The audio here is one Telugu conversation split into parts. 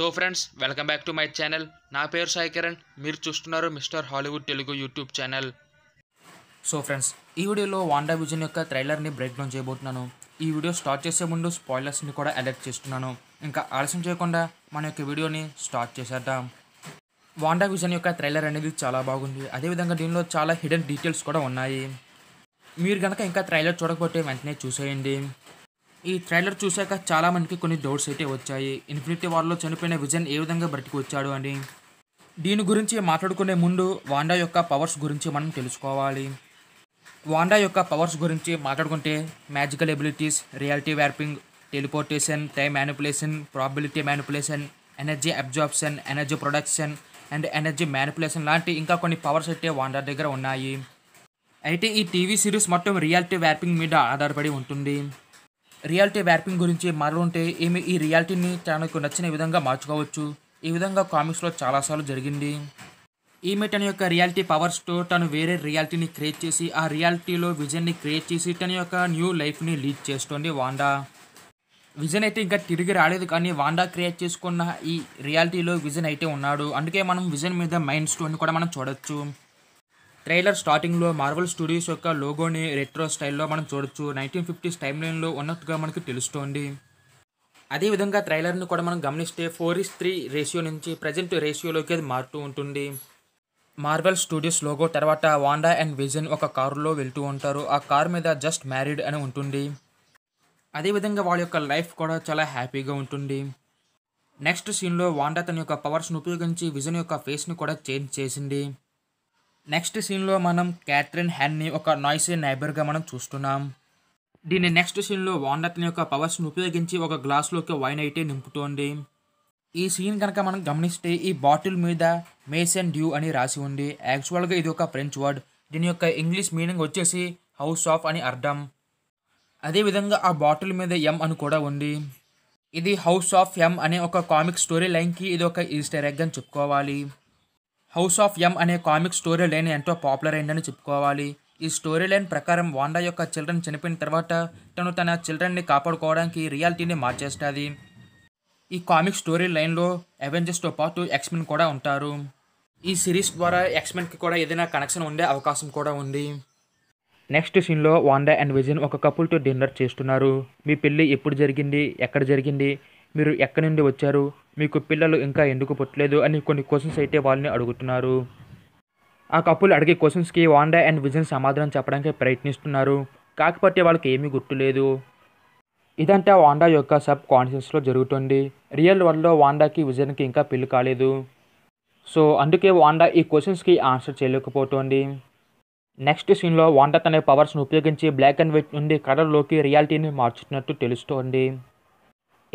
so friends welcome back to my channel నా పేరు సాయి కిరణ్ మీరు చూస్తున్నారు mister Hollywood Telugu YouTube channel so friends ఈ వీడియోలో వాండా విజన్ యొక్క ట్రైలర్ని బ్రేక్ డౌన్ చేయబోతున్నాను ఈ వీడియో స్టార్ట్ చేసే ముందు స్పాయిలర్స్ని కూడా అలర్ట్ చేస్తున్నాను ఇంకా ఆలస్యం చేయకుండా మన యొక్క వీడియోని స్టార్ట్ చేసేద్దాం వాండా విజన్ యొక్క ట్రైలర్ అనేది చాలా బాగుంది అదేవిధంగా దీనిలో చాలా హిడెన్ డీటెయిల్స్ కూడా ఉన్నాయి మీరు కనుక ఇంకా ట్రైలర్ చూడకపోతే వెంటనే చూసేయండి ఈ ట్రైలర్ చూశాక చాలా మందికి కొన్ని డౌట్స్ అయితే వచ్చాయి ఇన్ఫినిటీ వార్లో చనిపోయిన విజన్ ఏ విధంగా బ్రతికి వచ్చాడు అని దీని గురించి మాట్లాడుకునే ముందు వాండా యొక్క పవర్స్ గురించి మనం తెలుసుకోవాలి వాండా యొక్క పవర్స్ గురించి మాట్లాడుకుంటే magical abilities reality warping teleportation time manipulation probability manipulation energy absorption energy production and energy manipulation లాంటి ఇంకా కొన్ని పవర్స్ అయితే వాండా దగ్గర ఉన్నాయి అయితే ఈ టీవీ సిరీస్ మొత్తం రియాలిటీ వ్యాపింగ్ మీద ఆధారపడి ఉంటుంది రియాలిటీ వ్యాపింగ్ గురించి మరలుంటే ఏమి ఈ రియాలిటీని తనకు నచ్చిన విధంగా మార్చుకోవచ్చు ఈ విధంగా కామిక్స్లో చాలాసార్లు జరిగింది ఈమె తన యొక్క రియాలిటీ పవర్స్తో తను వేరే రియాలిటీని క్రియేట్ చేసి ఆ రియాలిటీలో విజన్ని క్రియేట్ చేసి తన యొక్క న్యూ లైఫ్ని లీడ్ చేస్తుంది వాండా విజన్ అయితే ఇంకా తిరిగి రాలేదు కానీ వాండా క్రియేట్ చేసుకున్న ఈ రియాలిటీలో విజన్ అయితే ఉన్నాడు అందుకే మనం విజన్ మీద మైండ్ స్టోన్ కూడా మనం చూడొచ్చు ట్రైలర్ స్టార్టింగ్లో మార్వల్ స్టూడియోస్ యొక్క లోగోని రెట్రో స్టైల్లో మనం చూడొచ్చు నైన్టీన్ ఫిఫ్టీస్ టైమ్ లైన్లో ఉన్నట్టుగా మనకి తెలుస్తోంది అదేవిధంగా ట్రైలర్ని కూడా మనం గమనిస్తే ఫోర్ ఇస్ త్రీ రేషియో నుంచి ప్రజెంట్ రేషియోలోకి అది మారుతూ ఉంటుంది మార్వెల్ స్టూడియోస్ లోగో తర్వాత వాండా అండ్ విజన్ ఒక కారులో వెళ్తూ ఉంటారు ఆ కార్ మీద జస్ట్ మ్యారీడ్ అని ఉంటుంది అదేవిధంగా వాళ్ళ యొక్క లైఫ్ కూడా చాలా హ్యాపీగా ఉంటుంది నెక్స్ట్ సీన్లో వాండా తన యొక్క పవర్స్ను ఉపయోగించి విజన్ యొక్క ఫేస్ని కూడా చేంజ్ చేసింది నెక్స్ట్ సీన్లో మనం క్యాథరిన్ హ్యాన్ని ఒక నాయిసీ నైబర్గా మనం చూస్తున్నాం దీన్ని నెక్స్ట్ సీన్లో వాండతని యొక్క పవర్స్ని ఉపయోగించి ఒక గ్లాస్లోకి వైన్ అయితే నింపుతోంది ఈ సీన్ కనుక మనం గమనిస్తే ఈ బాటిల్ మీద మేసన్ డ్యూ అని రాసి ఉంది యాక్చువల్గా ఇది ఒక ఫ్రెంచ్ వర్డ్ దీని యొక్క ఇంగ్లీష్ మీనింగ్ వచ్చేసి హౌస్ ఆఫ్ అని అర్థం అదేవిధంగా ఆ బాటిల్ మీద ఎం అని కూడా ఉంది ఇది హౌస్ ఆఫ్ ఎం అనే ఒక కామిక్ స్టోరీ లైన్కి ఇది ఒక ఈస్టర్ ఎగ్ అని చెప్పుకోవాలి హౌస్ ఆఫ్ ఎం అనే కామిక్ స్టోరీ లైన్ ఎంతో పాపులర్ అయిందని చెప్పుకోవాలి ఈ స్టోరీ లైన్ ప్రకారం వాండా యొక్క చిల్డ్రన్ చనిపోయిన తర్వాత తను తన చిల్డ్రన్ని కాపాడుకోవడానికి రియాలిటీని మార్చేస్తుంది ఈ కామిక్ స్టోరీ లైన్లో అవెంజర్స్తో పాటు ఎక్స్మెన్ కూడా ఉంటారు ఈ సిరీస్ ద్వారా ఎక్స్మెన్కి కూడా ఏదైనా కనెక్షన్ ఉండే అవకాశం కూడా ఉంది నెక్స్ట్ సీన్లో వాండా అండ్ విజన్ ఒక కపుల్తో డిన్నర్ చేస్తున్నారు మీ పెళ్ళి ఎప్పుడు జరిగింది ఎక్కడ జరిగింది మీరు ఎక్కడి నుండి వచ్చారు మీకు పిల్లలు ఇంకా ఎందుకు పుట్టలేదు అని కొన్ని క్వశ్చన్స్ అయితే వాళ్ళని అడుగుతున్నారు ఆ కప్పులు అడిగే క్వశ్చన్స్కి వాండా అండ్ విజన్ సమాధానం చెప్పడానికి ప్రయత్నిస్తున్నారు కాకపోతే వాళ్ళకి ఏమీ గుర్తులేదు ఇదంతా వాండా యొక్క సబ్ కాన్షియస్లో జరుగుతుంది రియల్ వరల్డ్లో వాండాకి విజన్కి ఇంకా పెళ్లి కాలేదు సో అందుకే వాండా ఈ క్వశ్చన్స్కి ఆన్సర్ చేయలేకపోతుంది నెక్స్ట్ సీన్లో వాండా తన పవర్స్ని ఉపయోగించి బ్లాక్ అండ్ వైట్ నుండి కలర్లోకి రియాలిటీని మార్చుతున్నట్టు తెలుస్తోంది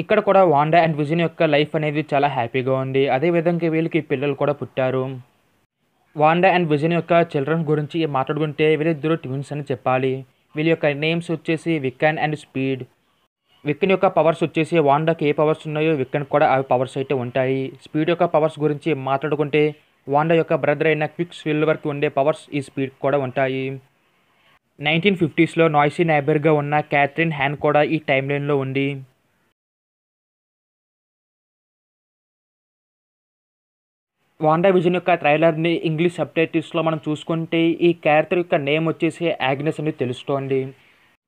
ఇక్కడ కూడా వాండా అండ్ విజన్ యొక్క లైఫ్ అనేది చాలా హ్యాపీగా ఉంది అదేవిధంగా వీళ్ళకి పిల్లలు కూడా పుట్టారు వాండా అండ్ విజన్ యొక్క చిల్డ్రన్ గురించి మాట్లాడుకుంటే వీళ్ళిద్దరూ ట్విన్స్ అని చెప్పాలి వీళ్ళ యొక్క నేమ్స్ వచ్చేసి విక్కన్ అండ్ స్పీడ్ విక్కన్ యొక్క పవర్స్ వచ్చేసి వాండాకి ఏ పవర్స్ ఉన్నాయో విక్కన్ కూడా అవి పవర్స్ అయితే ఉంటాయి స్పీడ్ యొక్క పవర్స్ గురించి మాట్లాడుకుంటే వాండా యొక్క బ్రదర్ అయిన క్విక్ సిల్వర్కి ఉండే పవర్స్ ఈ స్పీడ్ కూడా ఉంటాయి నైన్టీన్ ఫిఫ్టీస్లో నాయిసీ నైబర్గా ఉన్న క్యాథరిన్ హ్యాన్ కూడా ఈ టైం లైన్లో ఉంది వాండా విజన్ యొక్క ట్రైలర్ని ఇంగ్లీష్ సబ్ టైటిల్స్లో మనం చూసుకుంటే ఈ క్యారెక్టర్ యొక్క నేమ్ వచ్చేసి యాగ్నెస్ అని తెలుస్తోంది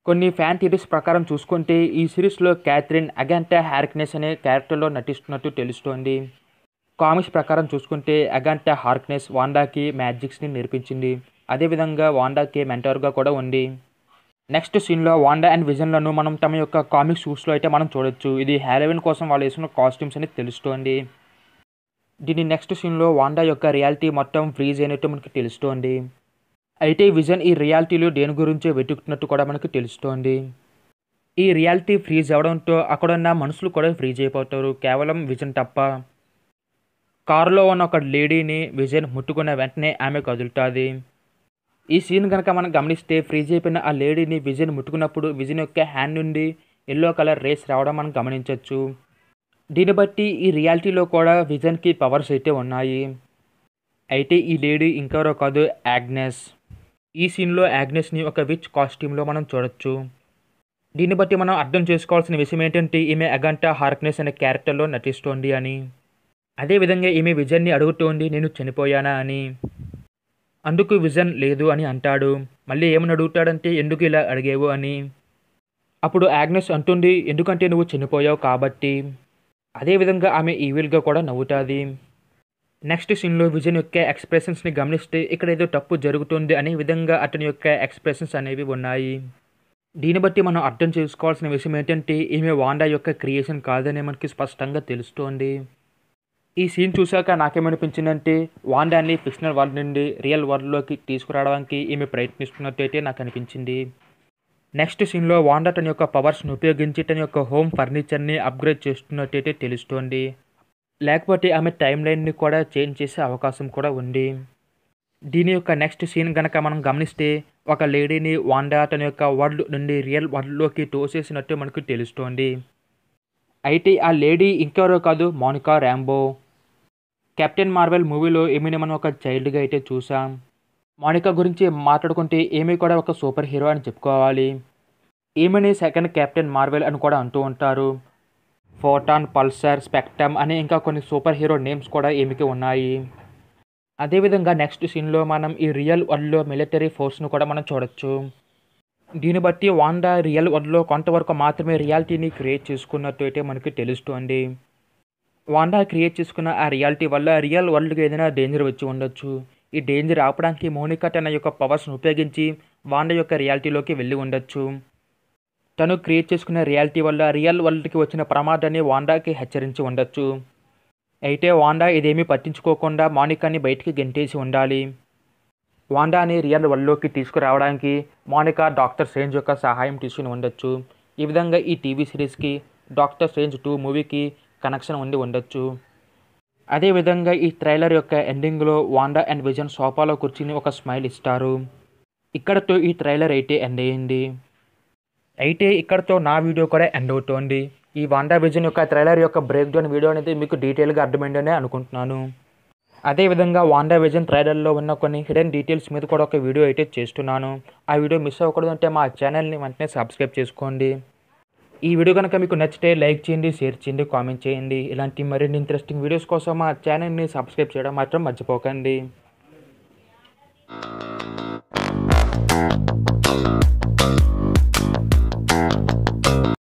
కొన్ని ఫ్యాన్ థియరీస్ ప్రకారం చూసుకుంటే ఈ సిరీస్లో క్యాథరిన్ అగాంటా హార్క్నెస్ అనే క్యారెక్టర్లో నటిస్తున్నట్టు తెలుస్తోంది కామిక్స్ ప్రకారం చూసుకుంటే అగాంటా హార్క్నెస్ వాండాకి మ్యాజిక్స్ని నేర్పించింది అదేవిధంగా వాండాకి మెంటర్గా కూడా ఉంది నెక్స్ట్ సీన్లో వాండా అండ్ విజన్లను మనం తమ యొక్క కామిక్ షూస్లో అయితే మనం చూడొచ్చు ఇది హ్యాలోవిన్ కోసం వాళ్ళు వేసిన కాస్ట్యూమ్స్ అని తెలుస్తోంది దీని నెక్స్ట్ సీన్లో వాండా యొక్క రియాలిటీ మొత్తం ఫ్రీజ్ అయినట్టు మనకి తెలుస్తోంది అయితే విజన్ ఈ రియాలిటీలో దేని గురించో వెతుకుతున్నట్టు కూడా మనకు తెలుస్తోంది ఈ రియాలిటీ ఫ్రీజ్ అవడంతో అక్కడున్న మనుషులు కూడా ఫ్రీజ్ అయిపోతారు కేవలం విజన్ తప్ప కారులో ఉన్న ఒక లేడీని విజన్ ముట్టుకున్న వెంటనే ఆమె కదులుతుంది ఈ సీన్ కనుక మనం గమనిస్తే ఫ్రీజ్ అయిపోయిన ఆ లేడీని విజన్ ముట్టుకున్నప్పుడు విజన్ యొక్క హ్యాండ్ నుండి ఎల్లో కలర్ రేస్ రావడం మనం గమనించవచ్చు దీన్ని బట్టి ఈ రియాలిటీలో కూడా విజన్కి పవర్స్ అయితే ఉన్నాయి అయితే ఈ లేడీ ఇంకెవరో కాదు యాగ్నెస్ ఈ సీన్లో యాగ్నెస్ని ఒక విచ్ కాస్ట్యూమ్లో మనం చూడొచ్చు దీన్ని బట్టి మనం అర్థం చేసుకోవాల్సిన విషయం ఏంటంటే ఈమె అగంటా హార్క్నెస్ అనే క్యారెక్టర్లో నటిస్తోంది అని అదేవిధంగా ఈమె విజన్ని అడుగుతోంది నేను చనిపోయానా అని అందుకు విజన్ లేదు అని అంటాడు మళ్ళీ ఏమని అడుగుతాడంటే ఎందుకు ఇలా అడిగేవు అని అప్పుడు యాగ్నెస్ అంటుంది ఎందుకంటే నువ్వు చనిపోయావు కాబట్టి అదేవిధంగా ఆమె ఈవిల్గా కూడా నవ్వుతుంది నెక్స్ట్ సీన్లో విజయన్ యొక్క ఎక్స్ప్రెషన్స్ని గమనిస్తే ఇక్కడ ఏదో తప్పు జరుగుతుంది అనే విధంగా అతని యొక్క ఎక్స్ప్రెషన్స్ అనేవి ఉన్నాయి దీన్ని బట్టి మనం అర్థం చేసుకోవాల్సిన విషయం ఏంటంటే ఈమె వాండా యొక్క క్రియేషన్ కాదనే మనకి స్పష్టంగా తెలుస్తోంది ఈ సీన్ చూశాక నాకేమనిపించిందంటే వాండాన్ని ఫిక్షనల్ వరల్డ్ నుండి రియల్ వరల్డ్లోకి తీసుకురావడానికి ఈమె ప్రయత్నిస్తున్నట్టు అయితే నాకు అనిపించింది నెక్స్ట్ సీన్లో వాండర్ తన యొక్క పవర్స్ని ఉపయోగించి తన యొక్క హోమ్ ఫర్నిచర్ని అప్గ్రేడ్ చేస్తున్నట్టయితే తెలుస్తోంది లేకపోతే ఆమె టైం లైన్ని కూడా చేంజ్ చేసే అవకాశం కూడా ఉంది దీని యొక్క నెక్స్ట్ సీన్ కనుక మనం గమనిస్తే ఒక లేడీని వాండా తన యొక్క వరల్డ్ నుండి రియల్ వరల్డ్లోకి తోసేసినట్టు మనకు తెలుస్తోంది అయితే ఆ లేడీ ఇంకెవరో కాదు మోనికా ర్యాంబో కెప్టెన్ మార్వెల్ మూవీలో ఏమైనా మనం ఒక చైల్డ్గా అయితే చూసాం మోనికా గురించి మాట్లాడుకుంటే ఏమి కూడా ఒక సూపర్ హీరో అని చెప్పుకోవాలి ఏమని సెకండ్ కెప్టెన్ మార్వెల్ అని కూడా అంటూ ఉంటారు ఫోటాన్ పల్సర్ స్పెక్టమ్ అని ఇంకా కొన్ని సూపర్ హీరో నేమ్స్ కూడా ఏమికి ఉన్నాయి అదేవిధంగా నెక్స్ట్ సీన్లో మనం ఈ రియల్ వరల్డ్లో మిలిటరీ ఫోర్స్ను కూడా మనం చూడొచ్చు దీన్ని బట్టి వాండా రియల్ వరల్డ్లో కొంతవరకు మాత్రమే రియాలిటీని క్రియేట్ చేసుకున్నట్టు అయితే మనకి తెలుస్తుంది వాండా క్రియేట్ చేసుకున్న ఆ రియాలిటీ వల్ల రియల్ వరల్డ్కి ఏదైనా డేంజర్ వచ్చి ఉండొచ్చు ఈ డేంజర్ ఆపడానికి మోనికా తన యొక్క పవర్స్ను ఉపయోగించి వాండ యొక్క రియాలిటీలోకి వెళ్ళి ఉండొచ్చు తను క్రియేట్ చేసుకున్న రియాలిటీ వల్ల రియల్ వరల్డ్కి వచ్చిన ప్రమాదాన్ని వాండాకి హెచ్చరించి ఉండొచ్చు అయితే వాండా ఇదేమీ పట్టించుకోకుండా మోనికాని బయటికి గెంటేసి ఉండాలి వాండాని రియల్ వరల్డ్లోకి తీసుకురావడానికి మోనికా డాక్టర్ స్ట్రేంజ్ యొక్క సహాయం తీసుకుని ఉండొచ్చు ఈ విధంగా ఈ టీవీ సిరీస్కి డాక్టర్ స్ట్రేంజ్ టూ మూవీకి కనెక్షన్ ఉండి ఉండొచ్చు అదేవిధంగా ఈ ట్రైలర్ యొక్క ఎండింగ్లో వాండా అండ్ విజన్ సోఫాలో కూర్చుని ఒక స్మైల్ ఇస్తారు ఇక్కడతో ఈ ట్రైలర్ అయితే ఎండ్ అయ్యింది అయితే ఇక్కడతో నా వీడియో కూడా ఎండ్ అవుతోంది ఈ వాండా విజన్ యొక్క ట్రైలర్ యొక్క బ్రేక్ డౌన్ వీడియో అనేది మీకు డీటెయిల్గా అర్థమైందని అనుకుంటున్నాను అదేవిధంగా వాండా విజన్ ట్రైలర్లో ఉన్న కొన్ని హిడెన్ డీటెయిల్స్ మీద కూడా ఒక వీడియో అయితే చేస్తున్నాను ఆ వీడియో మిస్ అవ్వకూడదు అంటే మా ఛానల్ని వెంటనే సబ్స్క్రైబ్ చేసుకోండి ఈ వీడియో కనుక మీకు నచ్చితే లైక్ చేయండి షేర్ చేయండి కామెంట్ చేయండి ఇలాంటి మరిన్ని ఇంట్రెస్టింగ్ వీడియోస్ కోసం మా ఛానల్ని సబ్స్క్రైబ్ చేయడం మాత్రం మర్చిపోకండి